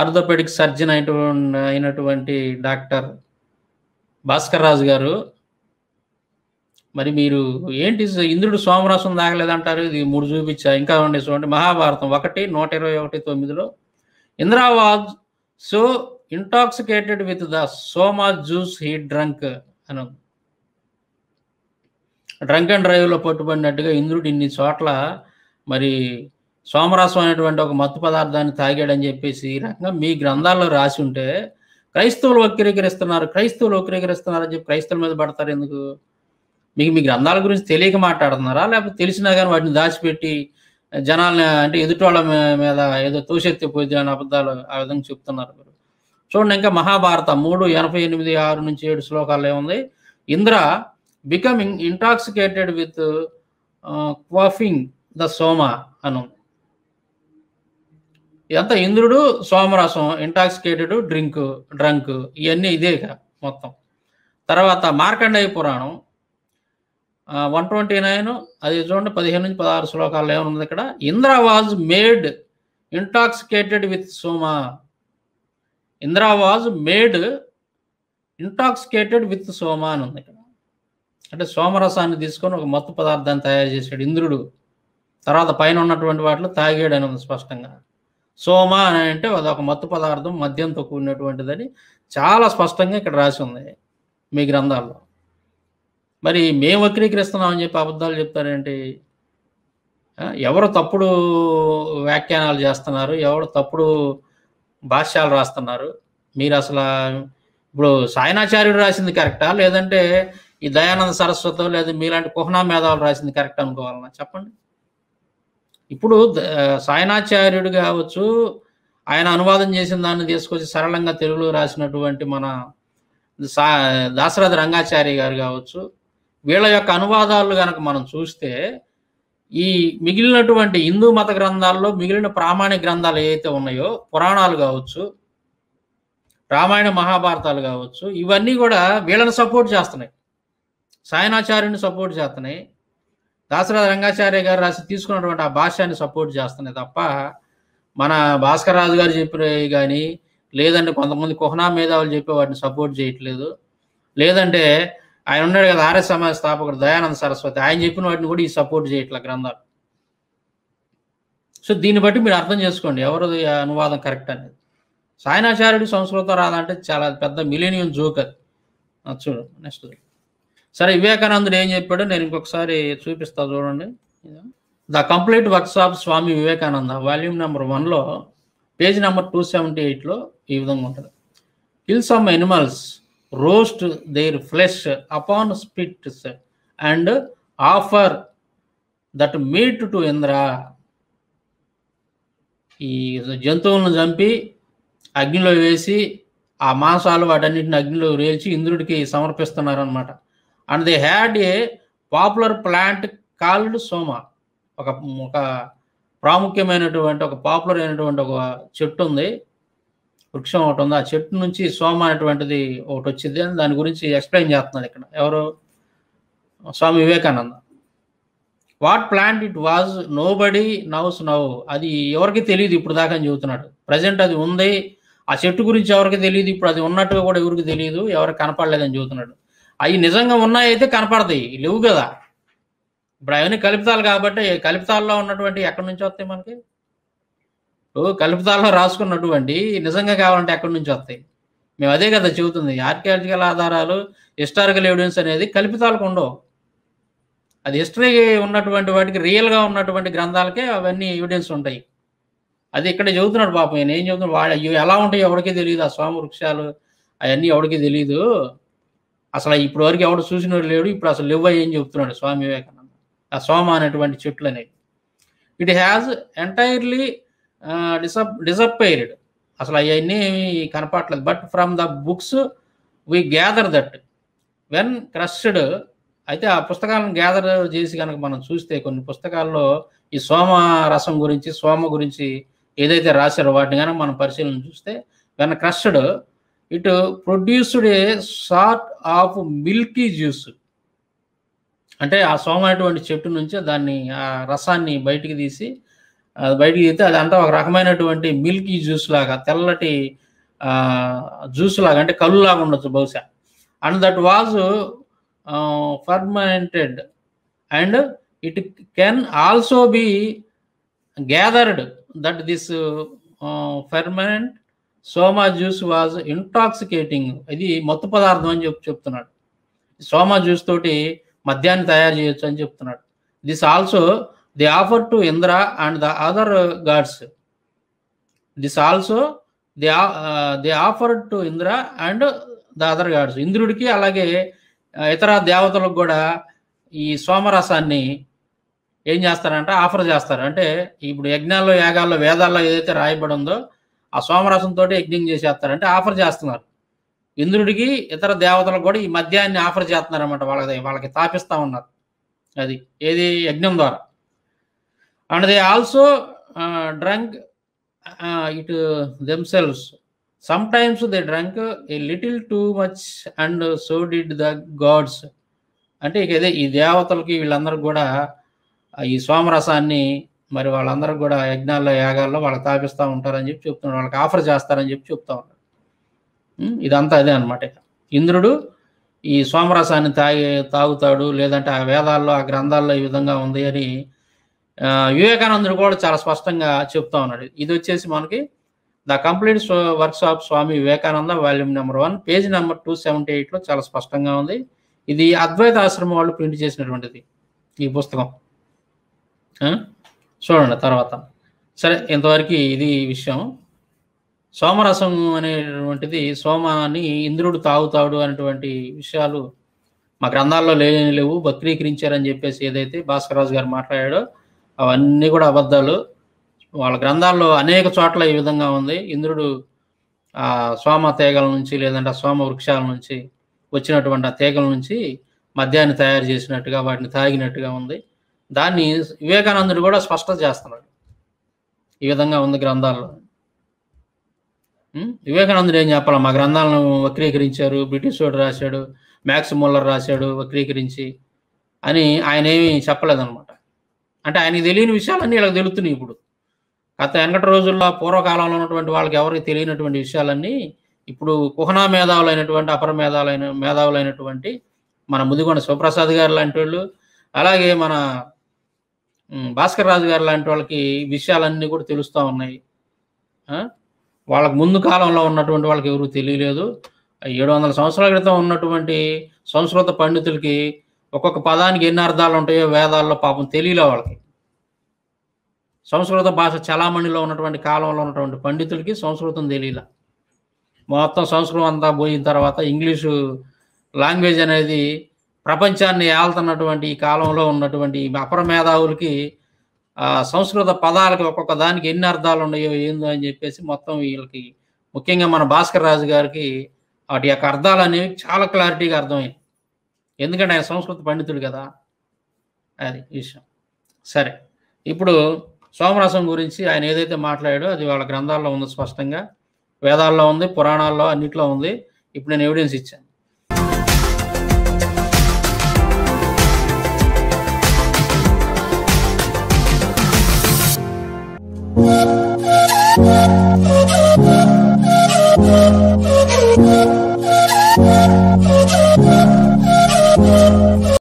orthopaedic surgeon అయినటువంటి doctor Bhaskar Raju గారు మరి మీరు ఏంటి ఇంద్రుడు సోమరసం తాగలేదంటారు ఇది మూడు చూపించా ఇంకా ఉండే చూడండి మహాభారతం ఒకటి నూట ఇరవై ఒకటి తొమ్మిదిలో Indra so intoxicated with the soma juice he drunk అని డ్రంక్ అండ్ డ్రైవ్లో పట్టుబడినట్టుగా ఇంద్రుడు ఇన్ని చోట్ల మరి సోమరసం అనేటువంటి ఒక మత్తు పదార్థాన్ని తాగాడని చెప్పేసి ఈ రకంగా మీ గ్రంథాల్లో రాసి ఉంటే క్రైస్తవులు వక్రీకరిస్తున్నారు క్రైస్తవులు వక్రీకరిస్తున్నారని చెప్పి క్రైస్తవుల మీద పడతారు ఎందుకు మీకు మీ గ్రంథాల గురించి తెలియక మాట్లాడుతున్నారా లేకపోతే తెలిసినా కానీ వాటిని దాచిపెట్టి జనాల్ని అంటే వాళ్ళ మీద ఏదో తోషెత్తి పోయింది అని అబద్ధాలు ఆ విధంగా చెప్తున్నారు మీరు చూడండి ఇంకా మహాభారత మూడు ఎనభై ఎనిమిది ఆరు నుంచి ఏడు శ్లోకాలు ఏముంది Indra becoming intoxicated with quaffing the soma అని ఉంది ఇదంతా ఇంద్రుడు సోమరసం ఇంటాక్సికేటెడ్ డ్రింక్ డ్రంక్ ఇవన్నీ ఇదే మొత్తం తర్వాత మార్కండేయ పురాణం వన్ ట్వంటీ నైన్ అది చూడండి పదిహేను నుంచి పదహారు శ్లోకాలు ఏమనుంది ఇక్కడ Indra was made intoxicated with soma Indra was made intoxicated with soma అని ఉంది ఇక్కడ అంటే సోమరసాన్ని తీసుకొని ఒక మత్తు పదార్థాన్ని తయారు చేశాడు ఇంద్రుడు తర్వాత పైన ఉన్నటువంటి వాటిలో తాగాడు అని ఉంది స్పష్టంగా సోమ అని అంటే అది ఒక మత్తు పదార్థం మద్యంతో కూడినటువంటిదని చాలా స్పష్టంగా ఇక్కడ రాసి ఉంది మీ గ్రంథాల్లో మరి మేము వక్రీకరిస్తున్నామని చెప్పి అబద్ధాలు చెప్తారేంటి ఎవరు తప్పుడు వ్యాఖ్యానాలు చేస్తున్నారు ఎవరు తప్పుడు భాష్యాలు రాస్తున్నారు మీరు అసలు ఇప్పుడు సాయనాచార్యుడు రాసింది కరెక్టా లేదంటే ఈ దయానంద సరస్వతం లేదా మీలాంటి కుహనా మేధావులు రాసింది కరెక్ట్ అనుకోవాలన్నా చెప్పండి ఇప్పుడు సాయనాచార్యుడు కావచ్చు ఆయన అనువాదం చేసిన దాన్ని తీసుకొచ్చి సరళంగా తెలుగులో రాసినటువంటి మన సా దాశరథ రంగాచారి గారు కావచ్చు వీళ్ళ యొక్క అనువాదాలు కనుక మనం చూస్తే ఈ మిగిలినటువంటి హిందూ మత గ్రంథాల్లో మిగిలిన ప్రామాణిక గ్రంథాలు ఏవైతే ఉన్నాయో పురాణాలు కావచ్చు రామాయణ మహాభారతాలు కావచ్చు ఇవన్నీ కూడా వీళ్ళని సపోర్ట్ చేస్తున్నాయి సాయనాచార్యుని సపోర్ట్ చేస్తున్నాయి దాసరాజు రంగాచార్య గారు రాసి తీసుకున్నటువంటి ఆ భాష్యాన్ని సపోర్ట్ చేస్తున్నాయి తప్ప మన భాస్కర్ రాజు గారు చెప్పినవి కానీ లేదంటే కొంతమంది కుహనా మేధావులు చెప్పే వాటిని సపోర్ట్ చేయట్లేదు లేదంటే ఆయన ఉన్నాడు కదా ఆర్ఎస్ సమాజ స్థాపకుడు దయానంద సరస్వతి ఆయన చెప్పిన వాటిని కూడా ఈ సపోర్ట్ చేయట్లే గ్రంథాలు సో దీన్ని బట్టి మీరు అర్థం చేసుకోండి ఎవరు అనువాదం కరెక్ట్ అనేది సాయనాచార్యుడు సంస్కృతం రాదంటే చాలా పెద్ద మిలేనియం జోక్ అది చూడు నెక్స్ట్ సరే వివేకానందుడు ఏం చెప్పాడో నేను ఇంకొకసారి చూపిస్తా చూడండి the complete works of Swami Vivekananda volume number వన్లో పేజ్ నెంబర్ టూ సెవెంటీ ఎయిట్లో ఈ విధంగా ఉంటుంది kill some animals roast their flesh upon spits and offer that meat to Indra ఈ జంతువులను చంపి అగ్నిలో వేసి ఆ మాంసాలు వాటన్నిటిని అగ్నిలో వేల్చి ఇంద్రుడికి సమర్పిస్తున్నారనమాట and they had a popular plant called soma ఒక ఒక ప్రాముఖ్యమైనటువంటి ఒక పాపులర్ అయినటువంటి ఒక చెట్టు ఉంది వృక్షం ఒకటి ఉంది ఆ చెట్టు నుంచి సోమ అనేటువంటిది ఒకటి వచ్చింది అని దాని గురించి ఎక్స్ప్లెయిన్ చేస్తున్నాడు ఇక్కడ ఎవరు Swami Vivekananda what plant it was nobody knows now అది ఎవరికి తెలియదు ఇప్పుడు దాకా చెబుతున్నాడు ప్రజెంట్ అది ఉంది ఆ చెట్టు గురించి ఎవరికి తెలియదు ఇప్పుడు అది ఉన్నట్టుగా కూడా ఎవరికి తెలియదు ఎవరికి కనపడలేదని చెబుతున్నాడు అవి నిజంగా ఉన్నాయైతే కనపడతాయి లేవు కదా ఇప్పుడు అవన్నీ కలుపుతాలు కాబట్టి కలుపుతాల్లో ఉన్నటువంటి ఎక్కడి నుంచి వస్తాయి మనకి ఇప్పుడు కలుపుతాల్లో రాసుకున్నటువంటి నిజంగా కావాలంటే ఎక్కడి నుంచి వస్తాయి మేము అదే కదా చెబుతుంది ఆర్కియాలజికల్ ఆధారాలు హిస్టారికల్ ఎవిడెన్స్ అనేది కల్పితాలకు ఉండవు అది హిస్టరీ ఉన్నటువంటి వాటికి రియల్గా ఉన్నటువంటి గ్రంథాలకే అవన్నీ ఎవిడెన్స్ ఉంటాయి అది ఇక్కడ చెబుతున్నాడు పాపం నేను ఏం చెబుతున్నాడు వాళ్ళు ఎలా ఉంటాయి ఎవరికీ తెలియదు ఆ స్వామి వృక్షాలు అవన్నీ ఎవరికీ తెలియదు అసలు ఇప్పుడు వరకు ఎవడు చూసినోడు లేడు ఇప్పుడు అసలు లివ్ ఏం చెప్తున్నాడు స్వామి వివేకానంద ఆ సోమ అనేటువంటి చెట్లు అనేవి it has entirely disap disappeared అసలు అవన్నీ కనపడలేదు but from the books we gather that when crushed అయితే ఆ పుస్తకాలను గ్యాదర్ చేసి కనుక మనం చూస్తే కొన్ని పుస్తకాల్లో ఈ సోమ రసం గురించి సోమ గురించి ఏదైతే రాశారో వాటిని కనుక మనం పరిశీలన చూస్తే when crushed it produced a sort of milky juice అంటే ఆ సోమైనటువంటి చెట్టు నుంచి దాన్ని ఆ రసాన్ని బయటికి తీసి బయటికి తీస్తే అదంతా ఒక రకమైనటువంటి మిల్కీ జ్యూస్ లాగా తెల్లటి జ్యూస్ లాగా అంటే కళ్ళు లాగా ఉండొచ్చు బహుశా and that was fermented and it can also be gathered that this fermented soma juice was intoxicating ఇది మత్తు పదార్థం అని చెప్పి చెప్తున్నాడు సోమా జ్యూస్ తోటి మద్యాన్ని తయారు చేయొచ్చు అని చెప్తున్నాడు this also they offer to Indra and the other gods this also they they offer to Indra and the other gods ఇంద్రుడికి అలాగే uh, ఇతర దేవతలకు కూడా ఈ సోమరసాన్ని ఏం చేస్తారంటే ఆఫర్ చేస్తారు అంటే ఇప్పుడు యజ్ఞాల్లో యాగాల్లో వేదాల్లో ఏదైతే రాయబడి ఉందో ఆ సోమరసంతో యజ్ఞం చేసేస్తారంటే ఆఫర్ చేస్తున్నారు ఇంద్రుడికి ఇతర దేవతలకు కూడా ఈ మద్యాన్ని ఆఫర్ చేస్తున్నారు అనమాట వాళ్ళకి వాళ్ళకి తాపిస్తూ ఉన్నారు అది ఏది యజ్ఞం ద్వారా and they also drunk it themselves sometimes they drunk a little too much and so did the gods అంటే ఇక అదే ఈ దేవతలకి వీళ్ళందరూ కూడా ఈ సోమరసాన్ని మరి వాళ్ళందరూ కూడా యజ్ఞాల్లో యాగాల్లో వాళ్ళకి తాపిస్తూ ఉంటారని చెప్పి చెప్తున్నారు వాళ్ళకి ఆఫర్ చేస్తారని చెప్పి చెప్తా ఉన్నాడు ఇదంతా అదే అనమాట ఇంద్రుడు ఈ సోమరసాన్ని తాగి తాగుతాడు లేదంటే ఆ వేదాల్లో ఆ గ్రంథాల్లో ఈ విధంగా ఉంది అని వివేకానందుడు కూడా చాలా స్పష్టంగా చెప్తా ఉన్నాడు ఇది వచ్చేసి మనకి the complete works of Swami Vivekananda volume number one page number two seventy ఎయిట్లో చాలా స్పష్టంగా ఉంది ఇది అద్వైత ఆశ్రమం వాళ్ళు ప్రింట్ చేసినటువంటిది ఈ పుస్తకం చూడండి తర్వాత సరే ఇంతవరకు ఇది విషయం సోమరసం అనేటువంటిది సోమాన్ని ఇంద్రుడు తాగుతాడు అనేటువంటి విషయాలు మా గ్రంథాల్లో లేని లేవు వక్రీకరించారని చెప్పేసి ఏదైతే భాస్కరరాజు గారు మాట్లాడాడో అవన్నీ కూడా అబద్ధాలు వాళ్ళ గ్రంథాల్లో అనేక చోట్ల ఈ విధంగా ఉంది ఇంద్రుడు ఆ సోమ తేగల నుంచి లేదంటే సోమ వృక్షాల నుంచి వచ్చినటువంటి ఆ తీగల నుంచి మద్యాన్ని తయారు చేసినట్టుగా వాటిని తాగినట్టుగా ఉంది దాన్ని వివేకానందుడు కూడా స్పష్టం చేస్తున్నాడు ఈ విధంగా ఉంది గ్రంథాల్లో వివేకానందుడు ఏం చెప్పాలి మా గ్రంథాలను వక్రీకరించారు బ్రిటిష్ వాడు రాశాడు మ్యాక్స్ ముల్లర్ రాశాడు వక్రీకరించి అని ఆయన ఏమి చెప్పలేదనమాట అంటే ఆయనకి తెలియని విషయాలన్నీ ఇలా తెలుస్తున్నాయి ఇప్పుడు గత వెనకటి రోజుల్లో పూర్వకాలంలో ఉన్నటువంటి వాళ్ళకి ఎవరికి తెలియనటువంటి విషయాలన్నీ ఇప్పుడు కుహనా మేధావులైనటువంటి అపర మేధావులైన మేధావులైనటువంటి మన ముదిగొండ శివప్రసాద్ గారు లాంటి వాళ్ళు అలాగే మన భాస్కర్ రాజు గారు లాంటి వాళ్ళకి విషయాలన్నీ కూడా తెలుస్తూ ఉన్నాయి వాళ్ళకు ముందు కాలంలో ఉన్నటువంటి వాళ్ళకి ఎవరు తెలియలేదు ఏడు వందల సంవత్సరాల క్రితం ఉన్నటువంటి సంస్కృత పండితులకి ఒక్కొక్క పదానికి ఎన్ని అర్థాలు ఉంటాయో వేదాల్లో పాపం తెలియలే వాళ్ళకి సంస్కృత భాష చలామణిలో ఉన్నటువంటి కాలంలో ఉన్నటువంటి పండితులకి సంస్కృతం తెలియల మొత్తం సంస్కృతం అంతా పోయిన తర్వాత ఇంగ్లీషు లాంగ్వేజ్ అనేది ప్రపంచాన్ని ఏళ్తున్నటువంటి ఈ కాలంలో ఉన్నటువంటి అపర మేధావులకి సంస్కృత పదాలకి ఒక్కొక్క దానికి ఎన్ని అర్థాలు ఉన్నాయో ఏందో అని చెప్పేసి మొత్తం వీళ్ళకి ముఖ్యంగా మన భాస్కర్ రాజు గారికి వాటి యొక్క అర్థాలు అనేవి చాలా క్లారిటీగా అర్థమైంది ఎందుకంటే ఆయన సంస్కృత పండితుడు కదా అది విషయం సరే ఇప్పుడు సోమరసం గురించి ఆయన ఏదైతే మాట్లాడాడో అది వాళ్ళ గ్రంథాల్లో ఉంది స్పష్టంగా వేదాల్లో ఉంది పురాణాల్లో అన్నిట్లో ఉంది ఇప్పుడు నేను ఎవిడెన్స్ ఇచ్చాను